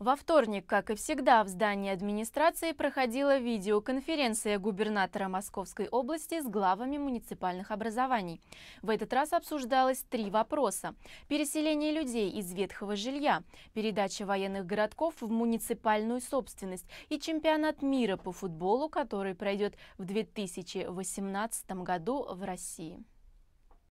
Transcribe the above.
Во вторник, как и всегда, в здании администрации проходила видеоконференция губернатора Московской области с главами муниципальных образований. В этот раз обсуждалось три вопроса. Переселение людей из ветхого жилья, передача военных городков в муниципальную собственность и чемпионат мира по футболу, который пройдет в 2018 году в России.